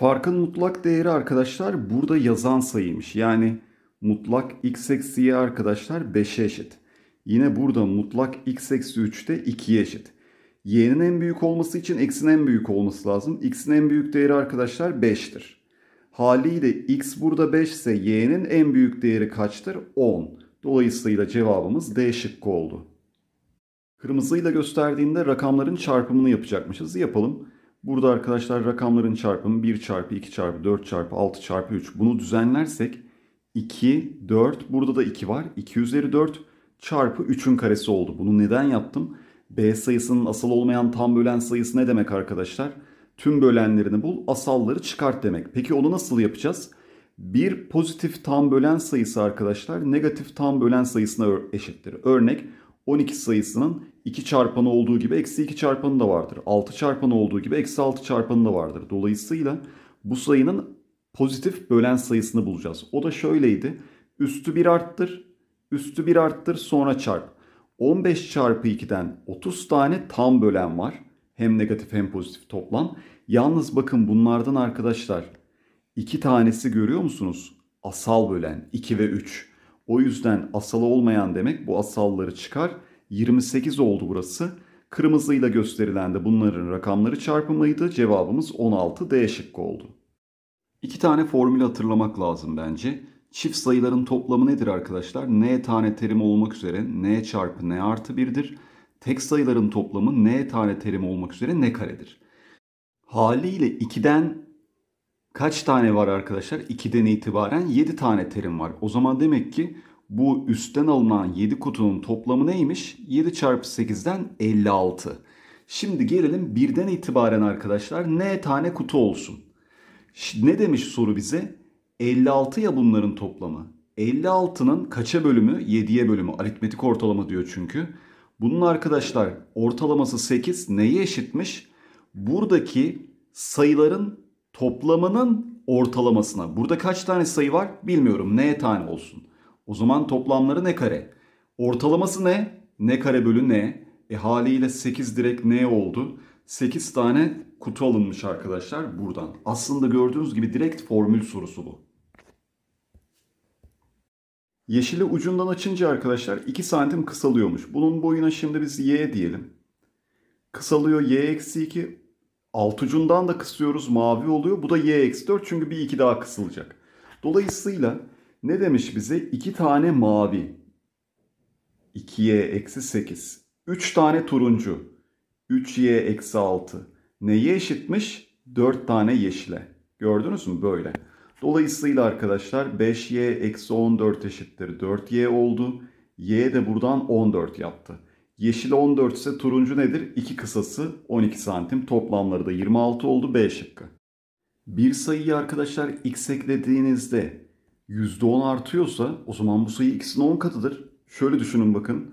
Farkın mutlak değeri arkadaşlar burada yazan sayıymış. Yani mutlak x eksi y arkadaşlar 5'e eşit. Yine burada mutlak x eksi 3 de 2'ye eşit. Y'nin en büyük olması için x'in en büyük olması lazım. X'in en büyük değeri arkadaşlar 5'tir. Haliyle x burada 5 ise y'nin en büyük değeri kaçtır? 10. Dolayısıyla cevabımız D şıkkı oldu. Kırmızıyla gösterdiğinde rakamların çarpımını yapacakmışız. Yapalım. Burada arkadaşlar rakamların çarpımı 1 çarpı 2 çarpı 4 çarpı 6 çarpı 3. Bunu düzenlersek 2, 4, burada da 2 var. 2 üzeri 4 çarpı 3'ün karesi oldu. Bunu neden yaptım? B sayısının asal olmayan tam bölen sayısı ne demek arkadaşlar? Tüm bölenlerini bul, asalları çıkart demek. Peki onu nasıl yapacağız? Bir pozitif tam bölen sayısı arkadaşlar negatif tam bölen sayısına eşittir. Örnek 12 sayısının 2 çarpanı olduğu gibi eksi 2 çarpanı da vardır. 6 çarpanı olduğu gibi eksi 6 çarpanı da vardır. Dolayısıyla bu sayının pozitif bölen sayısını bulacağız. O da şöyleydi. Üstü 1 arttır, üstü 1 arttır sonra çarp. 15 çarpı 2'den 30 tane tam bölen var. Hem negatif hem pozitif toplam. Yalnız bakın bunlardan arkadaşlar 2 tanesi görüyor musunuz? Asal bölen 2 ve 3. O yüzden asalı olmayan demek bu asalları çıkar 28 oldu burası. Kırmızıyla gösterilen de bunların rakamları çarpımıydı. Cevabımız 16 D şıkkı oldu. İki tane formül hatırlamak lazım bence. Çift sayıların toplamı nedir arkadaşlar? N tane terim olmak üzere N çarpı N artı 1'dir. Tek sayıların toplamı N tane terim olmak üzere N karedir. Haliyle 2'den kaç tane var arkadaşlar? 2'den itibaren 7 tane terim var. O zaman demek ki bu üstten alınan 7 kutunun toplamı neymiş? 7 çarpı 8'den 56. Şimdi gelelim birden itibaren arkadaşlar n tane kutu olsun. Ne demiş soru bize? 56 ya bunların toplamı. 56'nın kaça bölümü? 7'ye bölümü. Aritmetik ortalama diyor çünkü. Bunun arkadaşlar ortalaması 8 neye eşitmiş? Buradaki sayıların toplamının ortalamasına. Burada kaç tane sayı var bilmiyorum. Neye tane olsun? O zaman toplamları ne kare? Ortalaması ne? Ne kare bölü ne? E haliyle 8 direkt ne oldu. 8 tane kutu alınmış arkadaşlar buradan. Aslında gördüğünüz gibi direkt formül sorusu bu. Yeşili ucundan açınca arkadaşlar 2 santim kısalıyormuş. Bunun boyuna şimdi biz y diyelim. Kısalıyor y eksi 2. Alt ucundan da kısıyoruz mavi oluyor. Bu da y eksi 4 çünkü bir 2 daha kısılacak. Dolayısıyla ne demiş bize? İki tane mavi. 2y eksi 8. 3 tane turuncu. 3y eksi 6. Neye eşitmiş? 4 tane yeşile. Gördünüz mü? Böyle. Dolayısıyla arkadaşlar 5y eksi 14 eşittir 4y oldu. Y de buradan 14 yaptı. Yeşil 14 ise turuncu nedir? 2 kısası 12 santim. Toplamları da 26 oldu B şıkkı. Bir sayıyı arkadaşlar x eklediğinizde %10 artıyorsa o zaman bu sayı x'in 10 katıdır. Şöyle düşünün bakın.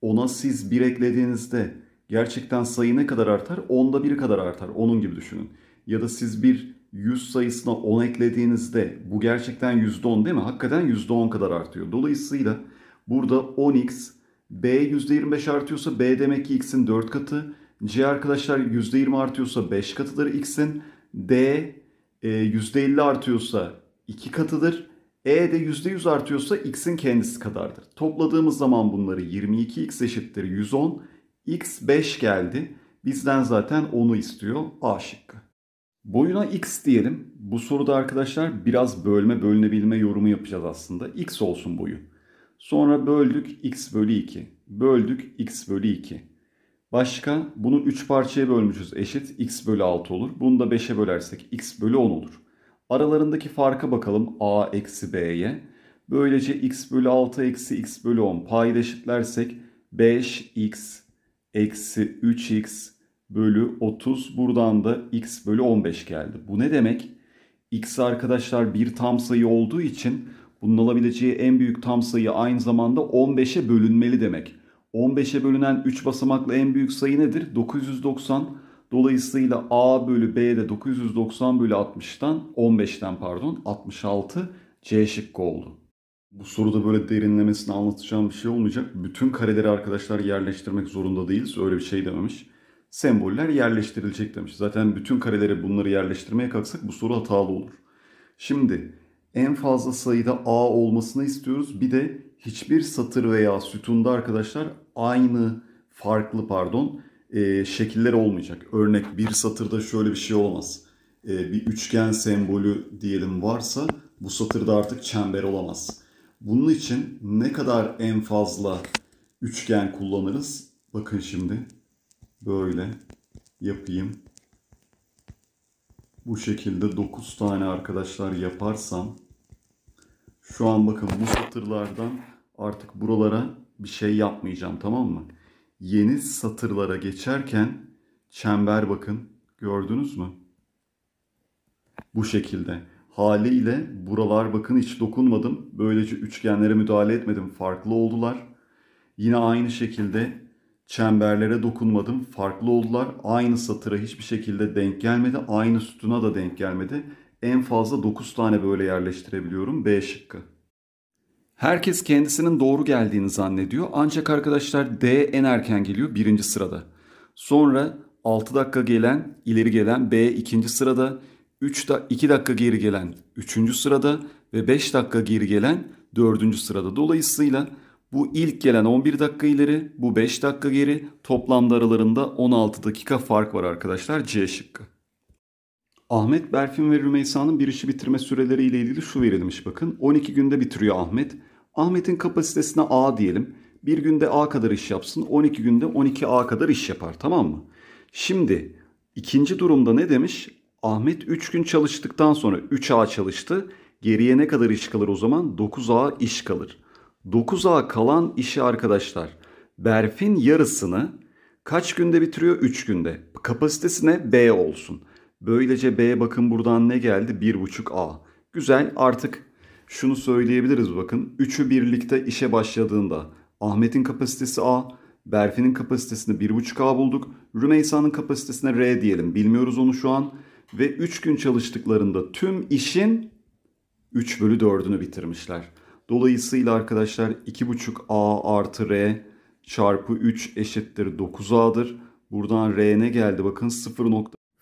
ona siz 1 eklediğinizde gerçekten sayı ne kadar artar? 10'da 1 kadar artar. Onun gibi düşünün. Ya da siz bir 100 sayısına 10 eklediğinizde bu gerçekten %10 değil mi? Hakikaten %10 kadar artıyor. Dolayısıyla burada 10x b %25 artıyorsa b demek ki x'in 4 katı. c arkadaşlar %20 artıyorsa 5 katıdır x'in. d %50 e, artıyorsa 2 katıdır. E de %100 artıyorsa x'in kendisi kadardır. Topladığımız zaman bunları 22x eşittir 110. x 5 geldi. Bizden zaten 10'u istiyor. A şıkkı. Boyuna x diyelim. Bu soruda arkadaşlar biraz bölme bölünebilme yorumu yapacağız aslında. x olsun boyu. Sonra böldük x bölü 2. Böldük x bölü 2. Başka bunu 3 parçaya bölmüşüz eşit x bölü 6 olur. Bunu da 5'e bölersek x bölü 10 olur. Aralarındaki farka bakalım a eksi b'ye. Böylece x bölü 6 eksi x bölü 10 payda eşitlersek 5x eksi 3x bölü 30 buradan da x bölü 15 geldi. Bu ne demek? x arkadaşlar bir tam sayı olduğu için bunun alabileceği en büyük tam sayı aynı zamanda 15'e bölünmeli demek. 15'e bölünen 3 basamaklı en büyük sayı nedir? 990 Dolayısıyla A bölü B de 990 bölü 60'tan 15'ten pardon 66 C şıkkı oldu. Bu soruda böyle derinlemesine anlatacağım bir şey olmayacak. Bütün kareleri arkadaşlar yerleştirmek zorunda değiliz. Öyle bir şey dememiş. Semboller yerleştirilecek demiş. Zaten bütün kareleri bunları yerleştirmeye kalksak bu soru hatalı olur. Şimdi en fazla sayıda A olmasını istiyoruz. Bir de hiçbir satır veya sütunda arkadaşlar aynı farklı pardon e, şekiller olmayacak. Örnek bir satırda şöyle bir şey olamaz. E, bir üçgen sembolü diyelim varsa bu satırda artık çember olamaz. Bunun için ne kadar en fazla üçgen kullanırız? Bakın şimdi böyle yapayım. Bu şekilde 9 tane arkadaşlar yaparsam şu an bakın bu satırlardan artık buralara bir şey yapmayacağım tamam mı? yeni satırlara geçerken çember bakın gördünüz mü? Bu şekilde. Haliyle buralar bakın hiç dokunmadım. Böylece üçgenlere müdahale etmedim. Farklı oldular. Yine aynı şekilde çemberlere dokunmadım. Farklı oldular. Aynı satıra hiçbir şekilde denk gelmedi. Aynı sütuna da denk gelmedi. En fazla 9 tane böyle yerleştirebiliyorum. B şıkkı. Herkes kendisinin doğru geldiğini zannediyor. Ancak arkadaşlar D en erken geliyor birinci sırada. Sonra 6 dakika gelen ileri gelen B ikinci sırada. 3 da 2 dakika geri gelen 3. sırada ve 5 dakika geri gelen 4. sırada. Dolayısıyla bu ilk gelen 11 dakika ileri, bu 5 dakika geri toplamda aralarında 16 dakika fark var arkadaşlar C şıkkı. Ahmet Berfin ve Rümeysa'nın bir işi bitirme süreleri ile ilgili şu verilmiş bakın. 12 günde bitiriyor Ahmet. Ahmet'in kapasitesine A diyelim. Bir günde A kadar iş yapsın. 12 günde 12A kadar iş yapar tamam mı? Şimdi ikinci durumda ne demiş? Ahmet 3 gün çalıştıktan sonra 3A çalıştı. Geriye ne kadar iş kalır o zaman? 9A iş kalır. 9A kalan işi arkadaşlar Berfin yarısını kaç günde bitiriyor? 3 günde. Kapasitesine B olsun. Böylece B bakın buradan ne geldi? 1,5A. Güzel artık şunu söyleyebiliriz bakın. Üçü birlikte işe başladığında Ahmet'in kapasitesi A, Berfi'nin kapasitesini 1,5A bulduk. Rümeysa'nın kapasitesine R diyelim. Bilmiyoruz onu şu an. Ve 3 gün çalıştıklarında tüm işin 3 bölü 4'ünü bitirmişler. Dolayısıyla arkadaşlar 2,5A artı R çarpı 3 eşittir 9A'dır. Buradan R ne geldi? Bakın 0.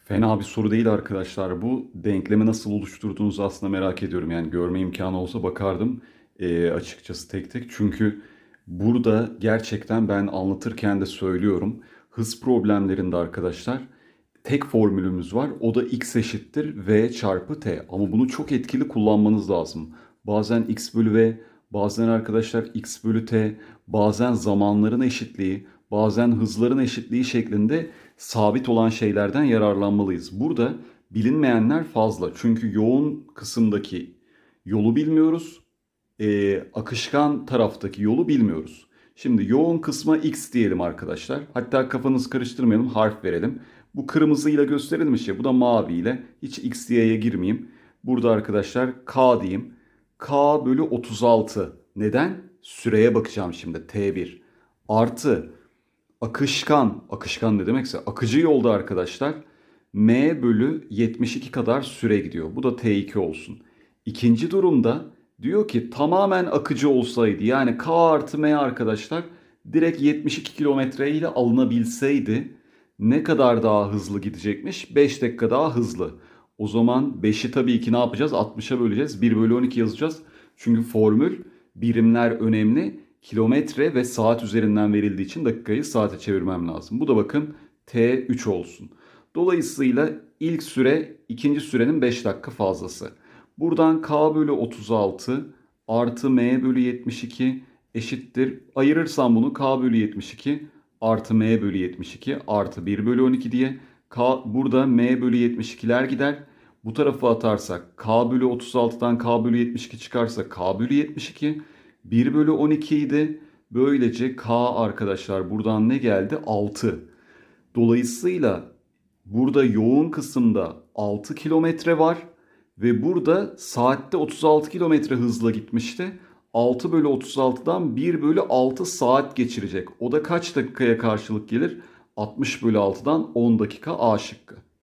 Fena bir soru değil arkadaşlar bu. Denklemi nasıl oluşturduğunuzu aslında merak ediyorum. Yani görme imkanı olsa bakardım e, açıkçası tek tek. Çünkü burada gerçekten ben anlatırken de söylüyorum. Hız problemlerinde arkadaşlar tek formülümüz var. O da x eşittir v çarpı t. Ama bunu çok etkili kullanmanız lazım. Bazen x bölü v, bazen arkadaşlar x bölü t, bazen zamanların eşitliği bazen hızların eşitliği şeklinde sabit olan şeylerden yararlanmalıyız. Burada bilinmeyenler fazla. Çünkü yoğun kısımdaki yolu bilmiyoruz. E, akışkan taraftaki yolu bilmiyoruz. Şimdi yoğun kısma x diyelim arkadaşlar. Hatta kafanız karıştırmayalım harf verelim. Bu kırmızıyla gösterilmiş ya bu da maviyle. Hiç x diye'ye girmeyeyim. Burada arkadaşlar k diyeyim. k bölü 36. Neden? Süreye bakacağım şimdi t1. Artı akışkan, akışkan ne demekse akıcı yolda arkadaşlar m bölü 72 kadar süre gidiyor. Bu da t2 olsun. İkinci durumda diyor ki tamamen akıcı olsaydı yani k artı m arkadaşlar direkt 72 kilometre ile alınabilseydi ne kadar daha hızlı gidecekmiş? 5 dakika daha hızlı. O zaman 5'i tabii ki ne yapacağız? 60'a böleceğiz. 1 bölü 12 yazacağız. Çünkü formül birimler önemli kilometre ve saat üzerinden verildiği için dakikayı saate çevirmem lazım. Bu da bakın T3 olsun. Dolayısıyla ilk süre ikinci sürenin 5 dakika fazlası. Buradan K bölü 36 artı M bölü 72 eşittir. Ayırırsam bunu K bölü 72 artı M bölü 72 artı 1 bölü 12 diye. K, burada M bölü 72'ler gider. Bu tarafa atarsak K bölü 36'dan K bölü 72 çıkarsa K bölü 72. 1 bölü 12 idi. Böylece K arkadaşlar buradan ne geldi? 6. Dolayısıyla burada yoğun kısımda 6 kilometre var. Ve burada saatte 36 kilometre hızla gitmişti. 6 bölü 36'dan 1 bölü 6 saat geçirecek. O da kaç dakikaya karşılık gelir? 60 bölü 6'dan 10 dakika A şıkkı.